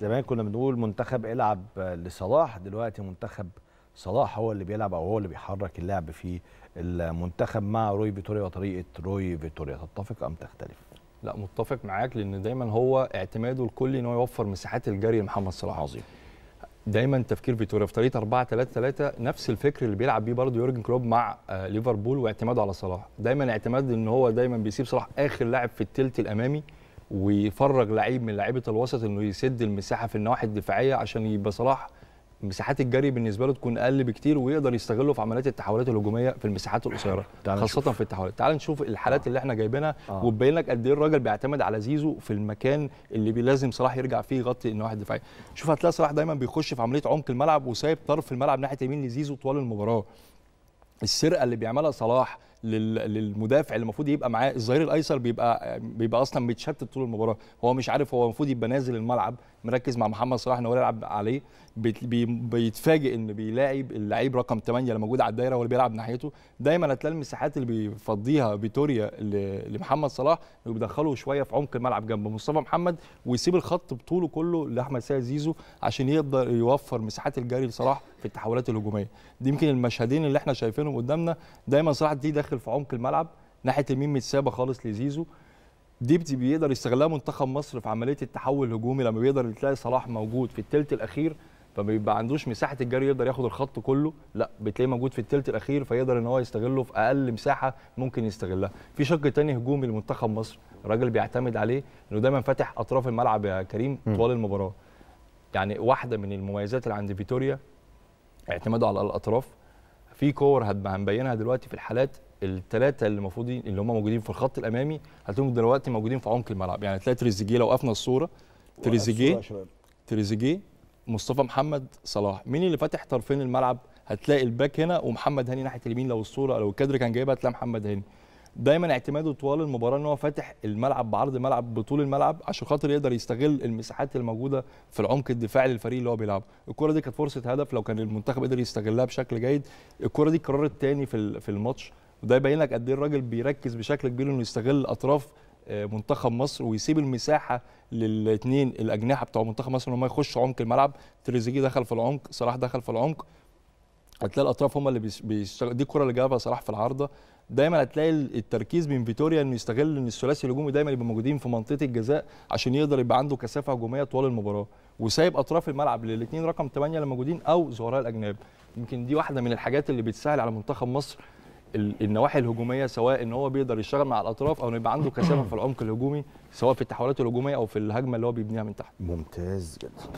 زمان كنا بنقول منتخب العب لصلاح دلوقتي منتخب صلاح هو اللي بيلعب او هو اللي بيحرك اللعب في المنتخب مع روي فيتوريا وطريقه روي فيتوريا تتفق ام تختلف؟ لا متفق معاك لان دايما هو اعتماده الكلي ان هو يوفر مساحات الجري لمحمد صلاح عظيم دايما تفكير فيتوريا في طريقه 4 3 3 نفس الفكر اللي بيلعب بيه برضه يورجن كلوب مع آه، ليفربول واعتماده على صلاح دايما اعتماد ان هو دايما بيسيب صلاح اخر لاعب في الثلث الامامي ويفرج لعيب من لعيبه الوسط انه يسد المساحه في النواحي الدفاعيه عشان يبقى صلاح مساحات الجري بالنسبه له تكون اقل بكتير ويقدر يستغله في عمليات التحولات الهجوميه في المساحات القصيره خاصه نشوف. في التحولات تعال نشوف الحالات آه. اللي احنا جايبينها آه. وتبين لك قد ايه الراجل بيعتمد على زيزو في المكان اللي لازم صلاح يرجع فيه يغطي النواحي الدفاعيه شوف هتلاقي صلاح دايما بيخش في عمليه عمق الملعب وسايب طرف الملعب ناحيه يمين لزيزو طوال المباراه السرقه اللي بيعملها صلاح للمدافع اللي المفروض يبقى معاه الظهير الايسر بيبقى بيبقى اصلا متشتت طول المباراه هو مش عارف هو المفروض يبقى نازل الملعب مركز مع محمد صلاح ان هو يلعب عليه بيتفاجئ ان بيلاعب اللعيب رقم 8 اللي موجود على الدايره واللي بيلعب ناحيته دايما هتلاقي المساحات اللي بيفضيها فيتوريا لمحمد صلاح بيدخله شويه في عمق الملعب جنب مصطفى محمد ويسيب الخط بطوله كله لاحمد سيد زيزو عشان يقدر يوفر مساحات الجري لصلاح في التحولات الهجوميه دي يمكن المشهدين اللي احنا شايفينهم قدامنا دايما صلاح دي داخل في عمق الملعب ناحيه اليمين متسابه خالص لزيزو دي بيقدر يستغلها منتخب مصر في عمليه التحول الهجومي لما بيقدر تلاقي صلاح موجود في الثلث الاخير فما بيبقى عندوش مساحه الجري يقدر ياخد الخط كله لا بتلاقيه موجود في الثلث الاخير فيقدر ان هو يستغله في اقل مساحه ممكن يستغلها في شق تاني هجومي لمنتخب مصر الراجل بيعتمد عليه انه دايما فاتح اطراف الملعب يا كريم طوال المباراه يعني واحده من المميزات اللي عند فيتوريا اعتماده على الاطراف في كور هنبينها دلوقتي في الحالات الثلاثه اللي المفروض اللي هم موجودين في الخط الامامي هتلاقيهم دلوقتي موجودين في عمق الملعب يعني تلاقي تريزيجيه لو وقفنا الصوره تريزيجيه تريزيجيه مصطفى محمد صلاح مين اللي فاتح طرفين الملعب هتلاقي الباك هنا ومحمد هاني ناحيه اليمين لو الصوره لو الكادر كان جايبها هتلاقي محمد هاني دايما اعتماده طوال المباراه ان هو فاتح الملعب بعرض الملعب بطول الملعب عشان خاطر يقدر يستغل المساحات الموجوده في العمق الدفاعي للفريق اللي هو بيلعبه الكره دي كانت فرصه هدف لو كان المنتخب قدر يستغلها بشكل جيد الكره دي اتكررت تاني في في الماتش وده يبين لك قد ايه الراجل بيركز بشكل كبير انه يستغل اطراف آه، منتخب مصر ويسيب المساحه للاثنين الاجنحه بتوع منتخب مصر ان هم يخشوا عمق الملعب تريزيجيه دخل في العمق صلاح دخل في العمق هتلاقي الاطراف هم اللي بيشتغلوا دي الكره اللي جابها صلاح في العارضه دايما هتلاقي التركيز من فيتوريا انه يستغل ان الثلاثي الهجومي دايما يبقى موجودين في منطقه الجزاء عشان يقدر يبقى عنده كثافه هجوميه طوال المباراه وسايب اطراف الملعب للاثنين رقم 8 اللي موجودين او ظهراء الاجناب يمكن دي واحده من الحاجات اللي بتسهل على منتخب مصر النواحي الهجوميه سواء ان هو بيقدر يشتغل مع الاطراف او يبقى عنده كثافه في العمق الهجومي سواء في التحولات الهجوميه او في الهجمه اللي هو بيبنيها من تحت ممتاز جدا